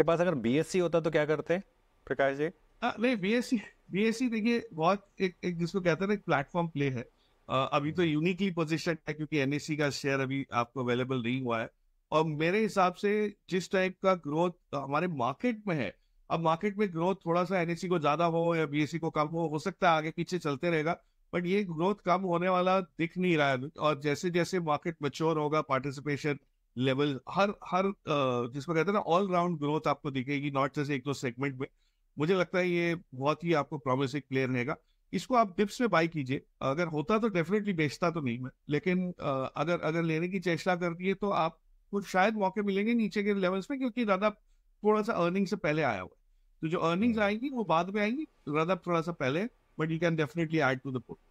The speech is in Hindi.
आपके पास अगर बीएससी होता तो क्या करते प्रकाश जी आ, नहीं बीएससी बीएससी देखिए बहुत एक, एक जिसको कहते हैं ना प्लेटफॉर्म प्ले है आ, अभी तो यूनिकली पोजिशन है क्योंकि एनएससी का शेयर अभी आपको अवेलेबल नहीं हुआ है और मेरे हिसाब से जिस टाइप का ग्रोथ हमारे मार्केट में है अब मार्केट में ग्रोथ थोड़ा सा एनएससी को ज्यादा हो या बीएससी को कम हो हो सकता है आगे पीछे चलते रहेगा बट ये ग्रोथ कम होने वाला दिख नहीं रहा है और जैसे जैसे मार्केट मच्योर होगा पार्टिसिपेशन लेवल हर हर जिसमें कहते हैं ना ऑल राउंड ग्रोथ आपको दिखेगी नॉट जैसे एक दो सेगमेंट में मुझे लगता है ये बहुत ही आपको प्रॉमिसिंग प्लेयर रहेगा इसको आप डिप्स में बाई कीजिए अगर होता तो डेफिनेटली बेचता तो नहीं मैं लेकिन अगर अगर लेने की चेष्टा करती है तो आप कुछ शायद मौके मिलेंगे नीचे के लेवल्स में क्योंकि दादा थोड़ा सा अर्निंग से पहले आया हुआ तो जो अर्निंग्स हम्म। आएंगी वो बाद में आएंगी राधा थोड़ा सा पहले but you can definitely add to the port